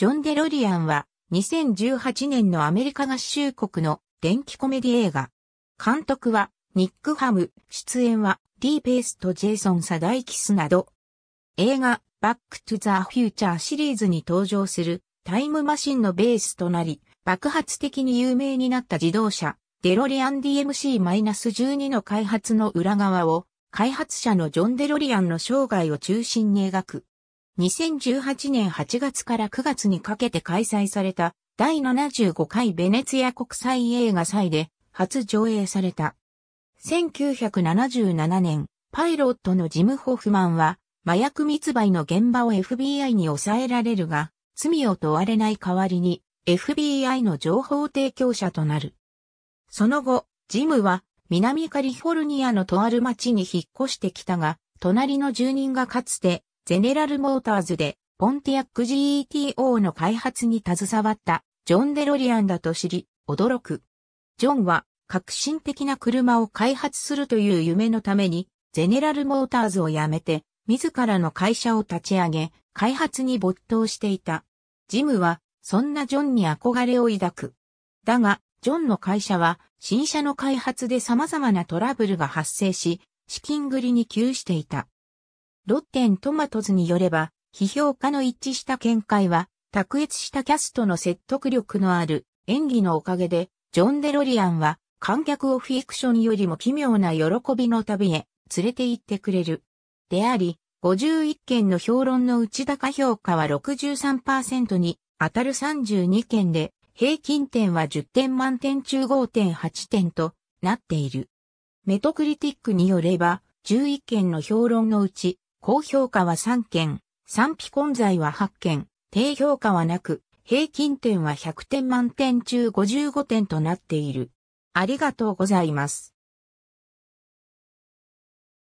ジョン・デロリアンは2018年のアメリカ合衆国の電気コメディ映画。監督はニック・ハム、出演はィー・ペースとジェイソン・サダイキスなど。映画バック・トゥ・ザ・フューチャーシリーズに登場するタイムマシンのベースとなり、爆発的に有名になった自動車、デロリアン DMC-12 の開発の裏側を、開発者のジョン・デロリアンの生涯を中心に描く、2018年8月から9月にかけて開催された第75回ベネツィア国際映画祭で初上映された。1977年、パイロットのジム・ホフマンは麻薬密売の現場を FBI に抑えられるが、罪を問われない代わりに FBI の情報提供者となる。その後、ジムは南カリフォルニアのとある町に引っ越してきたが、隣の住人がかつてゼネラルモーターズでポンティアック GTO の開発に携わったジョン・デロリアンだと知り、驚く。ジョンは革新的な車を開発するという夢のために、ゼネラルモーターズを辞めて、自らの会社を立ち上げ、開発に没頭していた。ジムは、そんなジョンに憧れを抱く。だが、ジョンの会社は、新車の開発で様々なトラブルが発生し、資金繰りに窮していた。ロッテントマトズによれば、批評家の一致した見解は、卓越したキャストの説得力のある演技のおかげで、ジョン・デロリアンは観客をフィクションよりも奇妙な喜びの旅へ連れて行ってくれる。であり、51件の評論の内高評価は63%に当たる32件で、平均点は10点満点中5.8点となっている。メトクリティックによれば、11件の評論のうち高評価は3件、賛否混在は8件、低評価はなく、平均点は100点満点中55点となっている。ありがとうございます。